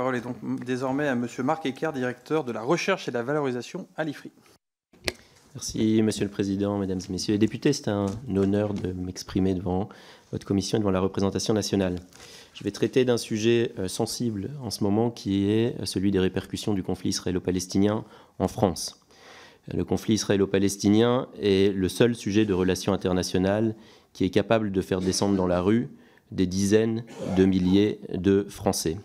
La parole est donc désormais à Monsieur Marc Ecker, directeur de la recherche et de la valorisation à l'IFRI. Merci, Monsieur le Président, Mesdames et Messieurs les députés. C'est un honneur de m'exprimer devant votre commission et devant la représentation nationale. Je vais traiter d'un sujet euh, sensible en ce moment qui est celui des répercussions du conflit israélo-palestinien en France. Le conflit israélo-palestinien est le seul sujet de relations internationales qui est capable de faire descendre dans la rue des dizaines de milliers de Français.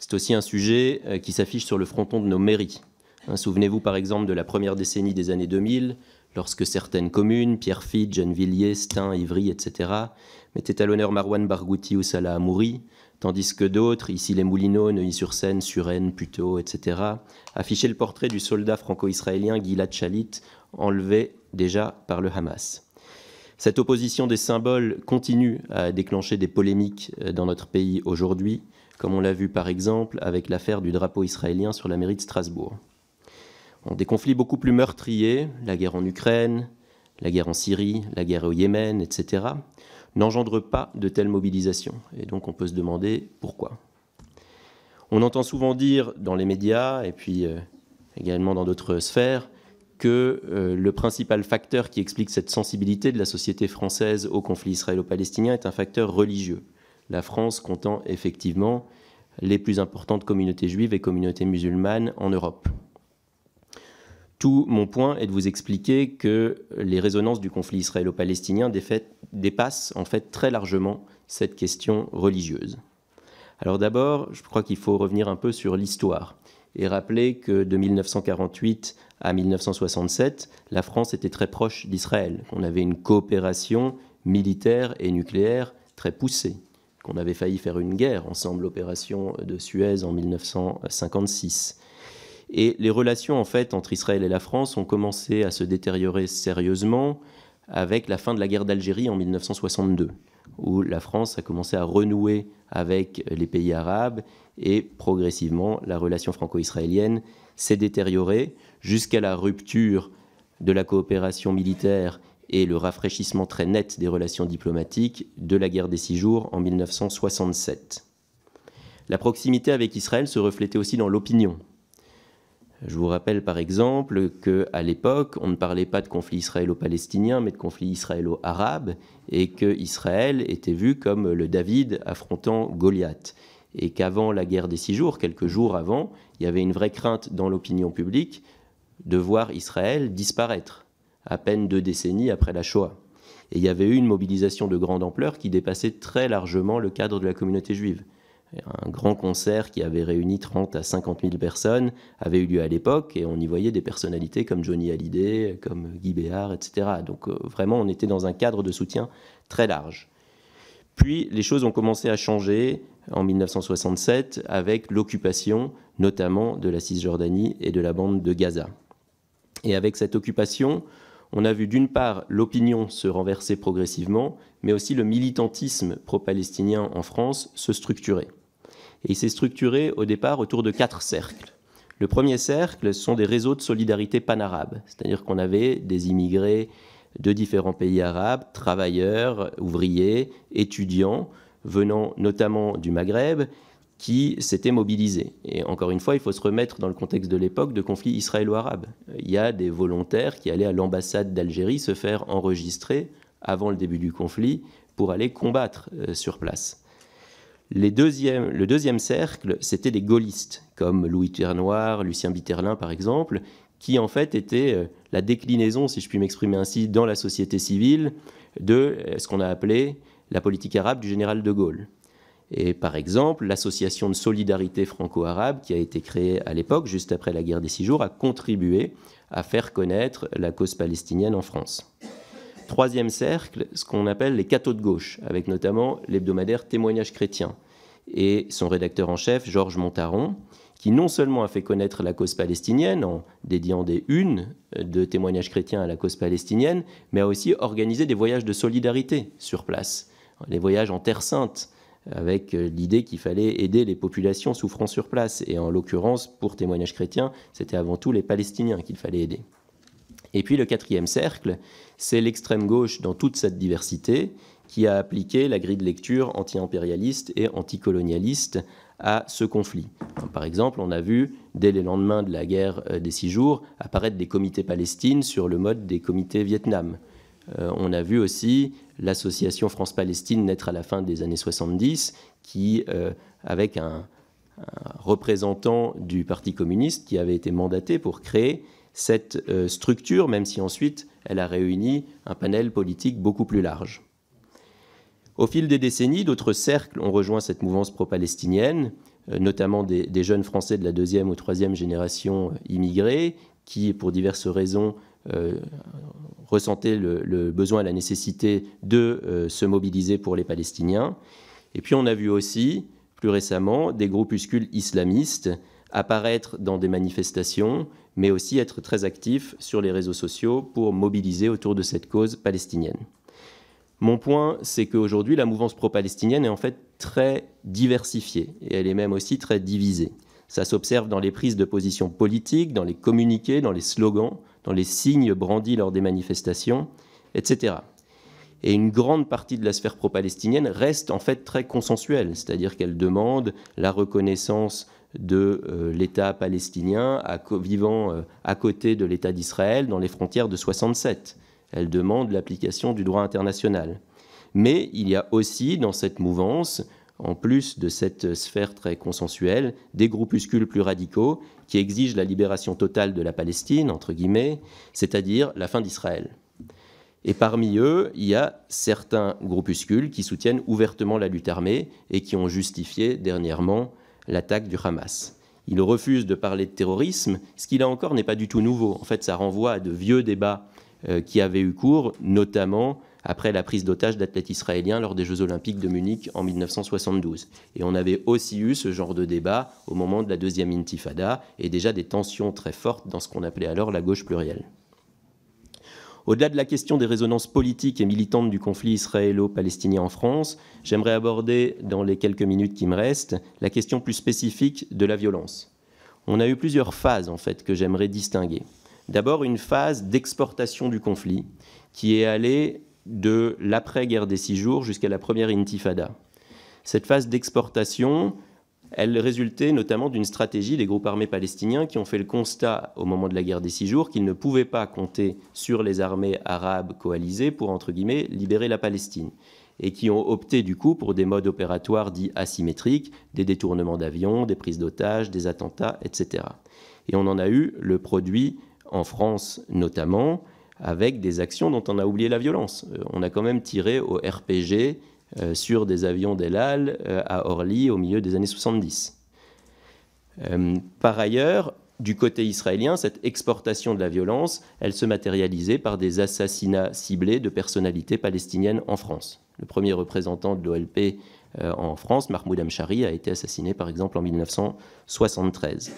C'est aussi un sujet euh, qui s'affiche sur le fronton de nos mairies. Hein, souvenez-vous par exemple de la première décennie des années 2000, lorsque certaines communes, Pierrefitte, Gennevilliers, Stein, Ivry, etc., mettaient à l'honneur Marwan Bargouti, ou Salah Amouri, tandis que d'autres, ici les Moulineaux, Neuilly-sur-Seine, Suresnes, Puteaux, etc., affichaient le portrait du soldat franco-israélien Gilad Chalit, enlevé déjà par le Hamas. Cette opposition des symboles continue à déclencher des polémiques euh, dans notre pays aujourd'hui, comme on l'a vu par exemple avec l'affaire du drapeau israélien sur la mairie de Strasbourg. des conflits beaucoup plus meurtriers, la guerre en Ukraine, la guerre en Syrie, la guerre au Yémen, etc., n'engendrent pas de telles mobilisations. Et donc on peut se demander pourquoi. On entend souvent dire dans les médias, et puis euh, également dans d'autres sphères, que euh, le principal facteur qui explique cette sensibilité de la société française au conflit israélo-palestinien est un facteur religieux la France comptant effectivement les plus importantes communautés juives et communautés musulmanes en Europe. Tout mon point est de vous expliquer que les résonances du conflit israélo-palestinien dépassent en fait très largement cette question religieuse. Alors d'abord, je crois qu'il faut revenir un peu sur l'histoire et rappeler que de 1948 à 1967, la France était très proche d'Israël. On avait une coopération militaire et nucléaire très poussée qu'on avait failli faire une guerre ensemble, l'opération de Suez en 1956. Et les relations en fait entre Israël et la France ont commencé à se détériorer sérieusement avec la fin de la guerre d'Algérie en 1962, où la France a commencé à renouer avec les pays arabes et progressivement la relation franco-israélienne s'est détériorée jusqu'à la rupture de la coopération militaire et le rafraîchissement très net des relations diplomatiques de la guerre des six jours en 1967. La proximité avec Israël se reflétait aussi dans l'opinion. Je vous rappelle par exemple qu'à l'époque, on ne parlait pas de conflit israélo-palestinien, mais de conflit israélo-arabe, et que Israël était vu comme le David affrontant Goliath et qu'avant la guerre des six jours, quelques jours avant, il y avait une vraie crainte dans l'opinion publique de voir Israël disparaître à peine deux décennies après la Shoah. Et il y avait eu une mobilisation de grande ampleur qui dépassait très largement le cadre de la communauté juive. Un grand concert qui avait réuni 30 à 50 000 personnes avait eu lieu à l'époque et on y voyait des personnalités comme Johnny Hallyday, comme Guy Béard, etc. Donc euh, vraiment, on était dans un cadre de soutien très large. Puis les choses ont commencé à changer en 1967 avec l'occupation notamment de la Cisjordanie et de la bande de Gaza. Et avec cette occupation, on a vu d'une part l'opinion se renverser progressivement, mais aussi le militantisme pro-palestinien en France se structurer. Et il s'est structuré au départ autour de quatre cercles. Le premier cercle, sont des réseaux de solidarité panarabe, c'est-à-dire qu'on avait des immigrés de différents pays arabes, travailleurs, ouvriers, étudiants, venant notamment du Maghreb, qui s'étaient mobilisés. Et encore une fois, il faut se remettre dans le contexte de l'époque de conflit israélo-arabe. Il y a des volontaires qui allaient à l'ambassade d'Algérie se faire enregistrer avant le début du conflit pour aller combattre euh, sur place. le deuxième cercle, c'était des gaullistes, comme Louis Ternoir, Lucien Biterlin par exemple, qui en fait étaient euh, la déclinaison, si je puis m'exprimer ainsi, dans la société civile de euh, ce qu'on a appelé la politique arabe du général de Gaulle. Et par exemple, l'association de solidarité franco-arabe qui a été créée à l'époque, juste après la guerre des six jours, a contribué à faire connaître la cause palestinienne en France. Troisième cercle, ce qu'on appelle les cathos de gauche, avec notamment l'hebdomadaire Témoignages chrétiens et son rédacteur en chef, Georges Montaron, qui non seulement a fait connaître la cause palestinienne en dédiant des unes de témoignages chrétiens à la cause palestinienne, mais a aussi organisé des voyages de solidarité sur place, les voyages en Terre Sainte, avec euh, l'idée qu'il fallait aider les populations souffrant sur place. Et en l'occurrence, pour témoignage chrétien, c'était avant tout les Palestiniens qu'il fallait aider. Et puis le quatrième cercle, c'est l'extrême gauche dans toute cette diversité qui a appliqué la grille de lecture anti-impérialiste et anti-colonialiste à ce conflit. Par exemple, on a vu, dès les lendemains de la guerre euh, des six jours, apparaître des comités palestines sur le mode des comités Vietnam. Euh, on a vu aussi l'association France-Palestine naître à la fin des années 70, qui, euh, avec un, représentant du Parti communiste qui avait été mandaté pour créer cette euh, structure, même si ensuite elle a réuni un panel politique beaucoup plus large. Au fil des décennies, d'autres cercles ont rejoint cette mouvance pro-palestinienne, notamment des, des, jeunes Français de la deuxième ou troisième génération immigrés, qui, pour diverses raisons, euh, ressentait le, besoin et la nécessité de euh, se mobiliser pour les Palestiniens. Et puis on a vu aussi, plus récemment, des groupuscules islamistes apparaître dans des manifestations, mais aussi être très actifs sur les réseaux sociaux pour mobiliser autour de cette cause palestinienne. Mon point, c'est qu'aujourd'hui, la mouvance pro-palestinienne est en fait très diversifiée, et elle est même aussi très divisée. Ça s'observe dans les prises de position politiques, dans les communiqués, dans les slogans, dans les signes brandis lors des manifestations, etc. Et une grande partie de la sphère pro-palestinienne reste en fait très consensuelle, c'est-à-dire qu'elle demande la reconnaissance de euh, l'État palestinien vivant euh, à côté de l'État d'Israël dans les frontières de 67. Elle demande l'application du droit international. Mais il y a aussi dans cette mouvance en plus de cette sphère très consensuelle, des groupuscules plus radicaux qui exigent la libération totale de la Palestine, entre guillemets, c'est-à-dire la fin d'Israël. Et parmi eux, il y a certains groupuscules qui soutiennent ouvertement la lutte armée et qui ont justifié dernièrement l'attaque du Hamas. Ils refusent de parler de terrorisme, ce qui là encore n'est pas du tout nouveau. En fait, ça renvoie à de vieux débats euh, qui avaient eu cours, notamment après la prise d'otage d'athlètes israéliens lors des Jeux olympiques de Munich en 1972. Et on avait aussi eu ce genre de débat au moment de la deuxième intifada et déjà des tensions très fortes dans ce qu'on appelait alors la gauche plurielle. Au-delà de la question des résonances politiques et militantes du conflit israélo-palestinien en France, j'aimerais aborder, dans les quelques minutes qui me restent, la question plus spécifique de la violence. On a eu plusieurs phases, en fait, que j'aimerais distinguer. D'abord, une phase d'exportation du conflit, qui est allée de l'après-guerre des six jours jusqu'à la première intifada. Cette phase d'exportation, elle résultait notamment d'une stratégie des groupes armés palestiniens qui ont fait le constat au moment de la guerre des six jours qu'ils ne pouvaient pas compter sur les armées arabes coalisées pour, entre guillemets, libérer la Palestine et qui ont opté du coup pour des modes opératoires dits asymétriques, des détournements d'avions, des prises d'otages, des attentats, etc. Et on en a eu le produit en France notamment, avec des actions dont on a oublié la violence. Euh, on a quand même tiré au RPG euh, sur des avions d'Elal euh, à Orly au milieu des années 70. par ailleurs, du côté israélien, cette exportation de la violence, elle se matérialisait par des assassinats ciblés de personnalités palestiniennes en France. Le premier représentant de l'OLP en France, Mahmoud Amchari, a été assassiné par exemple en 1973.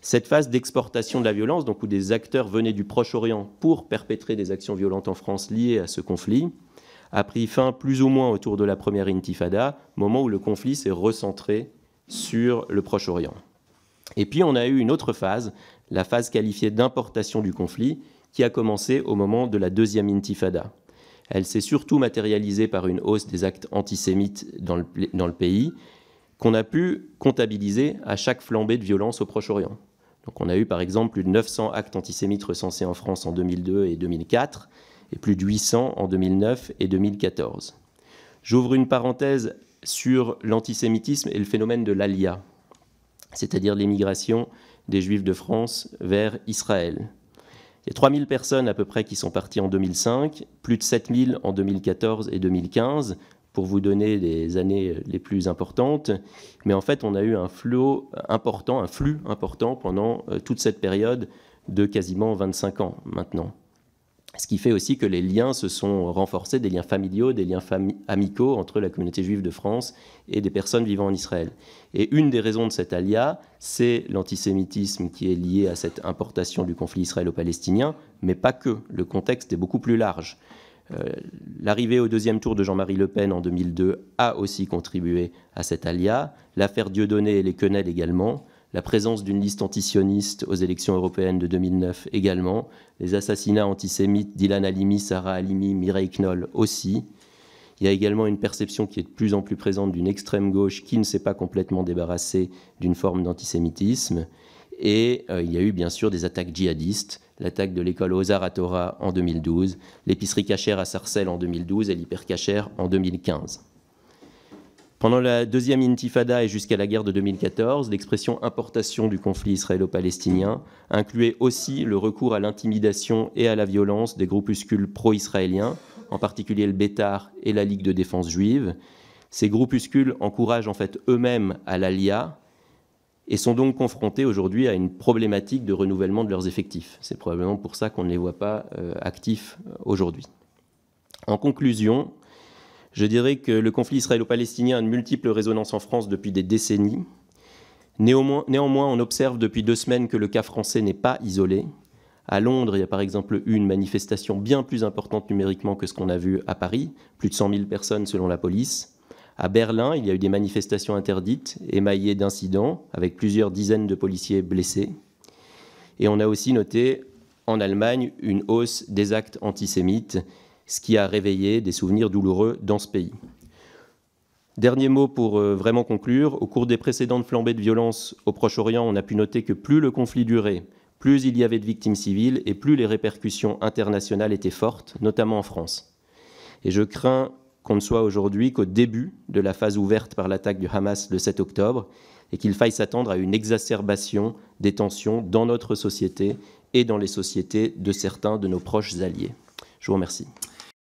Cette phase d'exportation de la violence, donc où des acteurs venaient du Proche-Orient pour perpétrer des actions violentes en France liées à ce conflit, a pris fin plus ou moins autour de la première intifada, moment où le conflit s'est recentré sur le Proche-Orient. Et puis on a eu une autre phase, la phase qualifiée d'importation du conflit, qui a commencé au moment de la deuxième intifada. Elle s'est surtout matérialisée par une hausse des actes antisémites dans le, dans le pays, qu'on a pu comptabiliser à chaque flambée de violence au Proche-Orient. Donc on a eu par exemple plus de 900 actes antisémites recensés en France en 2002 et 2004 et plus de 800 en 2009 et 2014. J'ouvre une parenthèse sur l'antisémitisme et le phénomène de l'alia, c'est-à-dire l'immigration des Juifs de France vers Israël. Il y a 3000 personnes à peu près qui sont parties en 2005, plus de 7000 en 2014 et 2015, pour vous donner des années euh, les plus importantes. Mais en fait, on a eu un flot important, un flux important pendant euh, toute cette période de quasiment 25 ans maintenant. Ce qui fait aussi que les liens se sont renforcés, des liens familiaux, des liens amicaux entre la communauté juive de France et des personnes vivant en Israël. Et une des raisons de cet alia, c'est l'antisémitisme qui est lié à cette importation du conflit israélo-palestinien, mais pas que. Le contexte est beaucoup plus large. Euh, l'arrivée au deuxième tour de Jean-Marie Le Pen en 2002 a aussi contribué à cet alia. L'affaire Dieudonné et les quenelles également. La présence d'une liste antisioniste aux élections européennes de 2009 également. Les assassinats antisémites d'Ilan Alimi, Sarah Alimi, Mireille Knoll aussi. Il y a également une perception qui est de plus en plus présente d'une extrême gauche qui ne s'est pas complètement débarrassée d'une forme d'antisémitisme. Et euh, il y a eu bien sûr des attaques djihadistes, l'attaque de l'école Ozar à Torah en 2012, l'épicerie Kacher à Sarcelles en 2012 et l'hypercachère en 2015. Pendant la deuxième intifada et jusqu'à la guerre de 2014, l'expression importation du conflit israélo-palestinien incluait aussi le recours à l'intimidation et à la violence des groupuscules pro-israéliens, en particulier le Bétar et la Ligue de défense juive. Ces groupuscules encouragent en fait eux-mêmes à l'ALIA, et sont donc confrontés aujourd'hui à une problématique de renouvellement de leurs effectifs. C'est probablement pour ça qu'on ne les voit pas euh, actifs euh, aujourd'hui. En conclusion, je dirais que le conflit israélo-palestinien a de multiples résonances en France depuis des décennies. Néanmoins, néanmoins, on observe depuis deux semaines que le cas français n'est pas isolé. À Londres, il y a par exemple eu une manifestation bien plus importante numériquement que ce qu'on a vu à Paris, plus de 100 000 personnes selon la police. À Berlin, il y a eu des manifestations interdites, émaillées d'incidents, avec plusieurs dizaines de policiers blessés. Et on a aussi noté en Allemagne une hausse des actes antisémites, ce qui a réveillé des souvenirs douloureux dans ce pays. Dernier mot pour euh, vraiment conclure, au cours des précédentes flambées de violence au Proche-Orient, on a pu noter que plus le conflit durait, plus il y avait de victimes civiles et plus les répercussions internationales étaient fortes, notamment en France. Et je crains qu'on ne soit aujourd'hui qu'au début de la phase ouverte par l'attaque du Hamas le 7 octobre et qu'il faille s'attendre à une exacerbation des tensions dans notre société et dans les sociétés de certains de nos proches alliés. Je vous remercie.